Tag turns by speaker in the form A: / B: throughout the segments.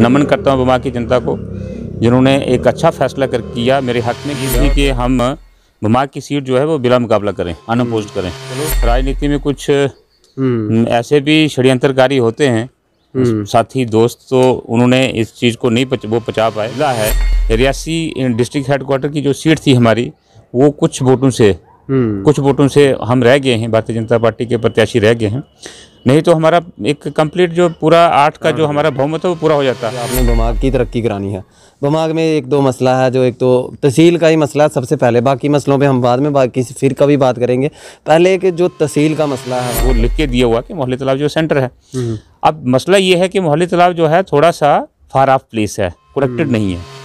A: नमन करता हूँ भुमा की जनता को जिन्होंने एक अच्छा फैसला कर किया मेरे हक में किसी कि हम भुमा की सीट जो है वो बिला मुकाबला करें अनपोज करें राजनीति में कुछ हम्म। ऐसे भी षड्यंत्रकारी होते हैं हम्म। साथी दोस्त तो उन्होंने इस चीज़ को नहीं पच, वो पचा पाया है रियासी डिस्ट्रिक्ट हेडकोार्टर की जो सीट थी हमारी वो कुछ वोटों से हम्म। कुछ वोटों से हम रह गए हैं भारतीय जनता पार्टी के प्रत्याशी रह गए हैं नहीं तो हमारा एक कंप्लीट जो पूरा आर्ट का जो हमारा बहुमत है वो पूरा हो
B: जाता है आपने दमाग की तरक्की करानी है दिमाग में एक दो मसला है जो एक तो तहसील का ही मसला है सबसे पहले बाकी मसलों पे हम बाद में बाकी फिर कभी बात करेंगे पहले के जो तहसील का मसला है
A: वो लिख के दिया हुआ कि मोहल्ले तालाब जो सेंटर है हम्म। अब मसला ये है कि मोहल्ले तालाब जो है थोड़ा सा फार ऑफ प्लेस है कलेक्टेड हम्म। नहीं है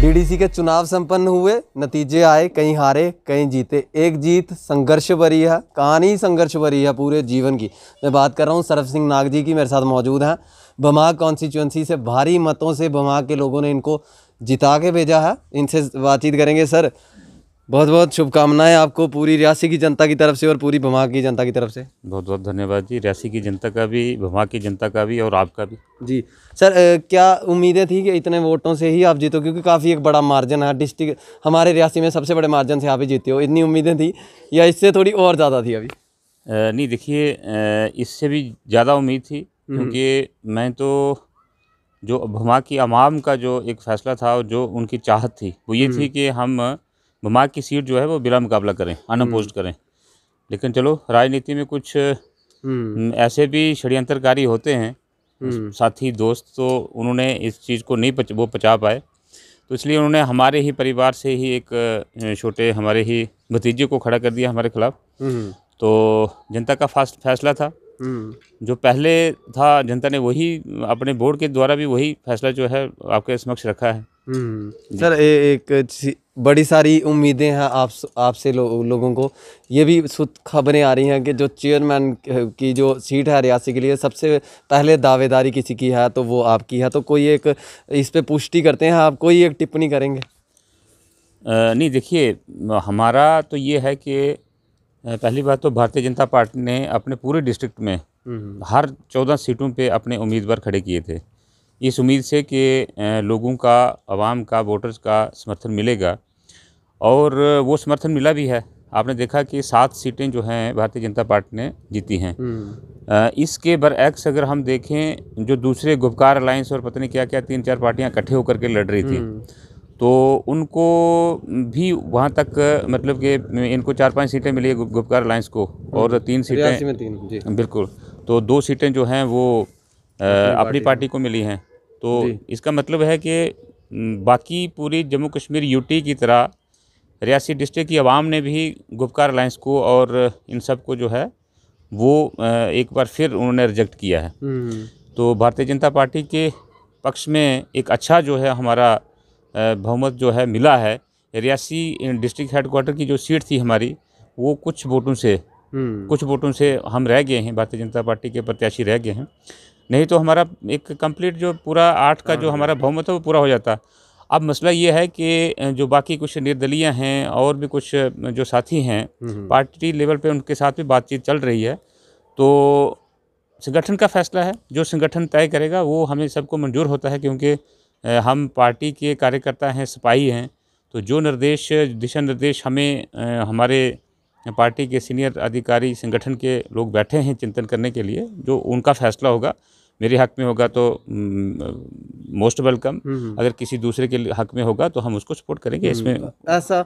B: डीडीसी के चुनाव संपन्न हुए नतीजे आए कहीं हारे कई जीते एक जीत संघर्ष भरी है कहानी संघर्ष भरी है पूरे जीवन की मैं बात कर रहा हूँ सरफ सिंह नाग जी की मेरे साथ मौजूद हैं बमा कॉन्स्टिट्यूंसी से भारी मतों से बमा के लोगों ने इनको जिता के भेजा है इनसे बातचीत करेंगे सर बहुत बहुत शुभकामनाएं आपको पूरी रियासी की जनता की तरफ से और पूरी भमा की जनता की तरफ से
A: बहुत बहुत धन्यवाद जी रियासी की जनता का भी भमा की जनता का भी और आपका भी जी
B: सर ए, क्या उम्मीदें थी कि इतने वोटों से ही आप जीतो क्योंकि काफ़ी एक बड़ा मार्जिन है डिस्ट्रिक्ट हमारे रियासी में सबसे बड़े मार्जिन से आप ही जीते हो इतनी उम्मीदें थी या इससे थोड़ी और ज़्यादा थी अभी नहीं
A: देखिए इससे भी ज़्यादा उम्मीद थी हम्म। क्योंकि मैं तो जो भमा की आवाम का जो एक फ़ैसला था जो उनकी चाहत थी वो ये हम्म। थी कि हम बमाग की सीट जो है वो बिला मुकाबला करें अनपोज हम्म। करें लेकिन चलो राजनीति में कुछ हम्म। ऐसे भी षडयंत्रकारी होते हैं हम्म। साथी दोस्त तो उन्होंने इस चीज़ को नहीं पच, वो पचा पाए तो इसलिए उन्होंने हमारे ही परिवार से ही एक छोटे हमारे ही भतीजे को खड़ा कर दिया हमारे खिलाफ तो जनता का फास्ट फैसला था जो पहले था जनता ने वही अपने बोर्ड के द्वारा भी वही फैसला जो है आपके समक्ष रखा है हम्म।
B: सर ए, एक बड़ी सारी उम्मीदें हैं आप आपसे लो, लोगों को ये भी खबरें आ रही हैं कि जो चेयरमैन की जो सीट है रियासी के लिए सबसे पहले दावेदारी किसी की है तो वो आपकी है तो
A: कोई एक इस पे पुष्टि करते हैं आप कोई एक टिप्पणी करेंगे नहीं देखिए हमारा तो ये है कि पहली बात तो भारतीय जनता पार्टी ने अपने पूरे डिस्ट्रिक्ट में हम्म। हर चौदह सीटों पे अपने उम्मीदवार खड़े किए थे इस उम्मीद से कि लोगों का आवाम का वोटर्स का समर्थन मिलेगा और वो समर्थन मिला भी है आपने देखा कि सात सीटें जो हैं भारतीय जनता पार्टी ने जीती हैं हम्म। इसके बरक्स अगर हम देखें जो दूसरे गुपकार अलायंस और पता नहीं क्या क्या तीन चार पार्टियां इकट्ठे होकर के लड़ रही थी हम्म। तो उनको भी वहाँ तक मतलब कि इनको चार पांच सीटें मिली है गुपकार अलायंस को और हम्म। तीन सीटें तीन बिल्कुल तो दो सीटें जो हैं वो अपनी पार्टी को मिली हैं तो इसका मतलब है कि बाकी पूरी जम्मू कश्मीर यूटी की तरह रियासी डिस्ट्रिक्ट की आवाम ने भी गुपकार अलायंस को और इन सब को जो है वो एक बार फिर उन्होंने रिजेक्ट किया है हम्म। तो भारतीय जनता पार्टी के पक्ष में एक अच्छा जो है हमारा बहुमत जो है मिला है रियासी डिस्ट्रिक्ट हेडकोार्टर की जो सीट थी हमारी वो कुछ वोटों से हम्म। कुछ वोटों से हम रह गए हैं भारतीय जनता पार्टी के प्रत्याशी रह गए हैं नहीं तो हमारा एक कंप्लीट जो पूरा आठ का जो हाँ। हमारा बहुमत है वो पूरा हो जाता अब मसला ये है कि जो बाकी कुछ निर्दलीय हैं और भी कुछ जो साथी हैं हम्म, हम्म। पार्टी लेवल पे उनके साथ भी बातचीत चल रही है तो संगठन का फैसला है जो संगठन तय करेगा वो हमें सबको मंजूर होता है क्योंकि हम पार्टी के कार्यकर्ता हैं सिपाही हैं तो जो निर्देश दिशा निर्देश हमें हमारे पार्टी के सीनियर अधिकारी संगठन के लोग बैठे हैं चिंतन करने के लिए जो उनका फैसला होगा मेरे हक में होगा तो मोस्ट वेलकम हम्म, हम्म। अगर किसी दूसरे के हक में होगा तो हम उसको सपोर्ट करेंगे इसमें हम्म,
B: ऐसा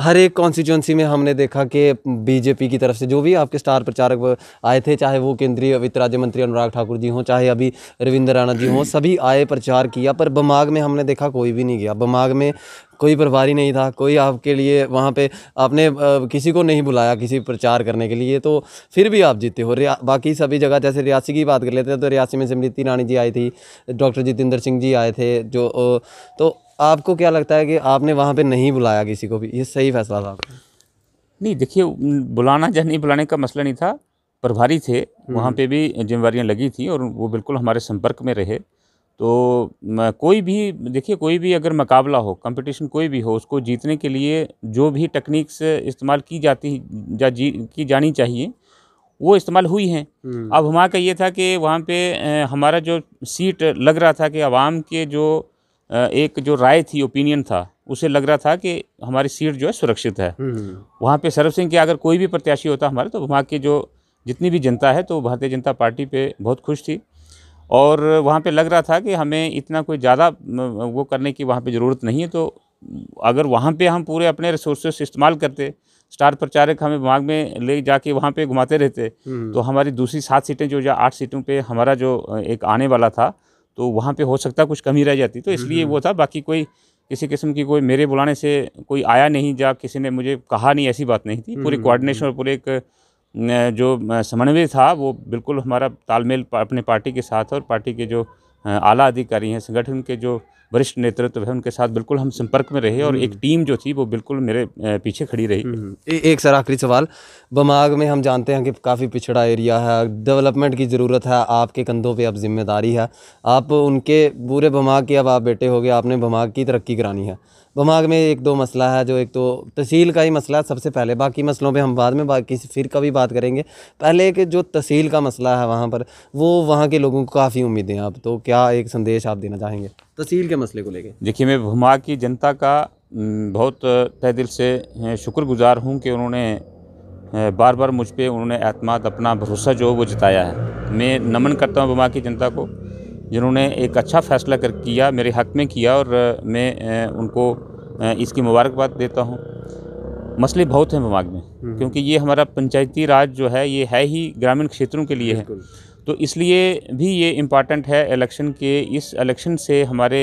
B: हर एक कॉन्स्टिट्यूंसी में हमने देखा कि बीजेपी की तरफ से जो भी आपके स्टार प्रचारक आए थे चाहे वो केंद्रीय वित्त राज्य मंत्री अनुराग ठाकुर जी हों चाहे अभी रविंद्र राणा जी हों सभी आए प्रचार किया पर बमाग में हमने देखा कोई भी नहीं गया बमाग में कोई प्रभारी नहीं था कोई आपके लिए वहाँ पे आपने किसी को नहीं बुलाया किसी प्रचार करने के लिए तो फिर भी आप जीते हो बाकी सभी जगह जैसे रियासी की बात कर लेते हैं तो रियासी में स्मृति ईरानी जी आई थी डॉक्टर जितेंद्र सिंह जी आए थे जो तो आपको क्या लगता है कि आपने वहाँ पर नहीं बुलाया किसी को भी
A: ये सही फैसला था आपका नहीं देखिए बुलाना या नहीं बुलाने का मसला नहीं था प्रभारी थे हम्म। वहाँ पे भी जिम्मेवारियाँ लगी थी और वो बिल्कुल हमारे संपर्क में रहे तो कोई भी देखिए कोई भी अगर मुकाबला हो कंपटीशन कोई भी हो उसको जीतने के लिए जो भी टेक्निक्स इस्तेमाल की जाती जा जी की जानी चाहिए वो इस्तेमाल हुई हैं हम्म। अब हमारा का ये था कि वहाँ पे हमारा जो सीट लग रहा था कि आवाम के जो एक जो राय थी ओपिनियन था उसे लग रहा था कि हमारी सीट जो है सुरक्षित है हम्म, हम्म। वहाँ पे सरव सिंह के अगर कोई भी प्रत्याशी होता हमारे तो वहाँ के जो जितनी भी जनता है तो भारतीय जनता पार्टी पे बहुत खुश थी और वहाँ पे लग रहा था कि हमें इतना कोई ज़्यादा वो करने की वहाँ पे ज़रूरत नहीं है तो अगर वहाँ पे हम पूरे अपने रिसोर्सेस इस्तेमाल करते स्टार प्रचारक हमें दिमाग में ले जाके वहाँ पे घुमाते रहते हम्म। तो हमारी दूसरी सात सीटें जो या आठ सीटों पे हमारा जो एक आने वाला था तो वहाँ पे हो सकता कुछ कमी रह जाती तो इसलिए हम्म। वो था बाकी कोई किसी किस्म की कोई मेरे बुलाने से कोई आया नहीं या किसी ने मुझे कहा नहीं ऐसी बात नहीं थी पूरी कोऑर्डिनेशन हम्म। और पूरे एक जो समन्वय था वो बिल्कुल हमारा तालमेल अपने पार्टी के साथ और पार्टी के जो आला अधिकारी हैं संगठन के जो वरिष्ठ नेतृत्व है उनके साथ बिल्कुल हम संपर्क में रहे और एक हम्म। टीम जो थी वो बिल्कुल मेरे पीछे खड़ी रही हम्म, हम्म। ए, एक सर आखिरी सवाल बमाग में हम जानते हैं कि काफ़ी पिछड़ा
B: एरिया है डेवलपमेंट की ज़रूरत है आपके कंधों पे अब जिम्मेदारी है आप उनके पूरे बमाग के अब आप बेटे हो गए आपने बमाग की तरक्की करानी है बमाग में एक दो मसला है जो एक तो तहसील का ही मसला है सबसे पहले बाकी मसलों पे हम बाद में बाकी फिर कभी बात करेंगे पहले एक जो तहसील का मसला है वहाँ पर वो वहाँ के लोगों को काफ़ी उम्मीदें आप तो क्या एक संदेश आप देना चाहेंगे तहसील के मसले को लेकर
A: देखिए मैं भूमा की जनता का बहुत तह दिल से शुक्रगुजार हूँ कि उन्होंने बार बार मुझ पर उन्होंने अहतमाद अपना भरोसा जो वो जताया है मैं नमन करता हूँ भूमा की जनता को जिन्होंने एक अच्छा फैसला कर किया मेरे हक में किया और मैं उनको इसकी मुबारकबाद देता हूँ मसले बहुत हैं भूमाग में हम्म। क्योंकि ये हमारा पंचायती राज जो है ये है ही ग्रामीण क्षेत्रों के लिए है तो इसलिए भी ये इम्पॉर्टेंट है इलेक्शन के इस इलेक्शन से हमारे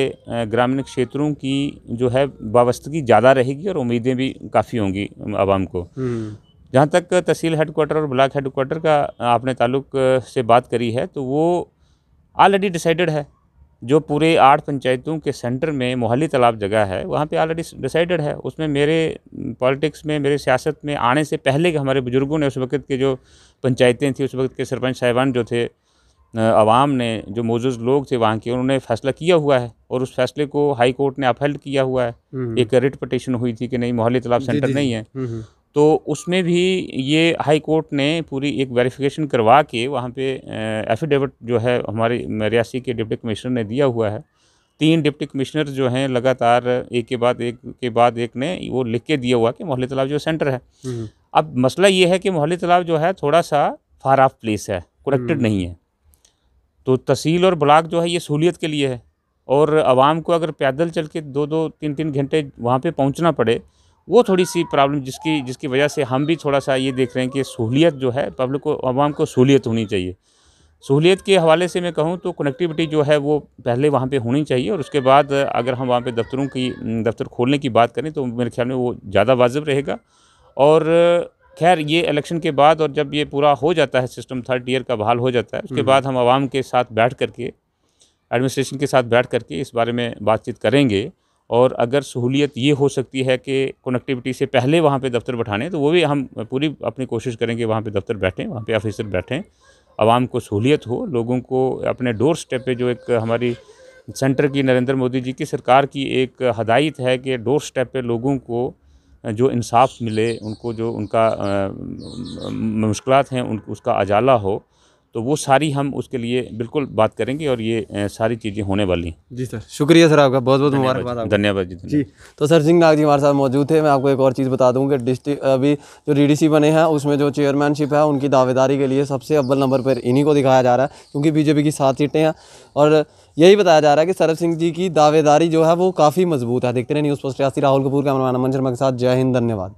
A: ग्रामीण क्षेत्रों की जो है वावस्तगी ज़्यादा रहेगी और उम्मीदें भी काफ़ी होंगी आवाम को हम्म। जहाँ तक तहसील हेडकोार्टर और ब्लॉक हेडकोार्टर का आपने ताल्लुक से बात करी है तो वो ऑलरेडी डिसाइडेड है जो पूरे आठ पंचायतों के सेंटर में मोहाली तालाब जगह है वहाँ पे ऑलरेडी डिसाइडेड है उसमें मेरे पॉलिटिक्स में मेरे सियासत में आने से पहले के हमारे बुज़ुर्गों ने उस वक्त के जो पंचायतें थी उस वक्त के सरपंच साहिबान जो थे आवाम ने जो मौजूद लोग थे वहाँ के उन्होंने फैसला किया हुआ है और उस फैसले को हाई कोर्ट ने अपहेल्ड किया हुआ है हम्म। एक रिट पटिशन हुई थी कि नहीं मोहाली तालाब सेंटर नहीं है हम्म, हम्म। तो उसमें भी ये हाई कोर्ट ने पूरी एक वेरिफिकेशन करवा के वहाँ पे एफिडेविट जो है हमारे रियासी के डिप्टी कमिश्नर ने दिया हुआ है तीन डिप्टी कमिश्नर जो हैं लगातार एक के बाद एक के बाद एक ने वो लिख के दिया हुआ कि मोहल्ले तालाब जो सेंटर है हम्म। अब मसला ये है कि मोहल्ले तालाब जो है थोड़ा सा फार ऑफ प्लेस है कनेक्टेड हम्म। नहीं है तो तहसील और ब्लाक जो है ये सहूलियत के लिए है और आवाम को अगर पैदल चल के दो दो तीन तीन घंटे वहाँ पे पहुँचना पड़े वो थोड़ी सी प्रॉब्लम जिसकी जिसकी वजह से हम भी थोड़ा सा ये देख रहे हैं कि सहूलियत जो है पब्लिक को आवाम को सहूलियत होनी चाहिए सहूलियत के हवाले से मैं कहूँ तो कनेक्टिविटी जो है वो पहले वहाँ पे होनी चाहिए और उसके बाद अगर हम वहाँ पे दफ्तरों की दफ्तर खोलने की बात करें तो मेरे ख्याल में वो ज़्यादा वाजिब रहेगा और खैर ये इलेक्शन के बाद और जब ये पूरा हो जाता है सिस्टम थर्ड ईयर का बहाल हो जाता है उसके हम्म। बाद हम आवाम के साथ बैठ करके एडमिनिस्ट्रेशन के साथ बैठ करके इस बारे में बातचीत करेंगे और अगर सहूलियत ये हो सकती है कि कनेक्टिविटी से पहले वहाँ पे दफ्तर बैठाने तो वो भी हम पूरी अपनी कोशिश करेंगे वहाँ पे दफ्तर बैठें वहाँ पे ऑफिसर बैठें आवाम को सहूलियत हो लोगों को अपने डोर स्टेप पर जो एक हमारी सेंटर की नरेंद्र मोदी जी की सरकार की एक हदायत है कि डोर स्टेप पर लोगों को जो इंसाफ मिले उनको जो उनका मुश्किल हैं उन उसका अजाला हो तो वो सारी हम उसके लिए बिल्कुल बात करेंगे और ये सारी चीज़ें होने वाली हैं
B: जी सर शुक्रिया सर आपका बहुत बहुत मुबारकबाद धन्यवाद जी जी तो सर सिंह नाग जी हमारे साथ मौजूद थे मैं आपको एक और चीज़ बता दूँ कि डिस्ट्रिक अभी जो डी बने हैं उसमें जो चेयरमैनशिप है उनकी दावेदारी के लिए सबसे अव्वल नंबर पर इन्हीं को दिखाया जा रहा है क्योंकि बीजेपी की सात सीटें हैं और यही बताया जा रहा है कि सरभ सिंह जी की दावेदारी जो है वो काफ़ी मजबूत है देखते रहे न्यूज़ पोस्ट रियासी राहुल कपूर का मनवाना मंचरमा के साथ जय हिंद धन्यवाद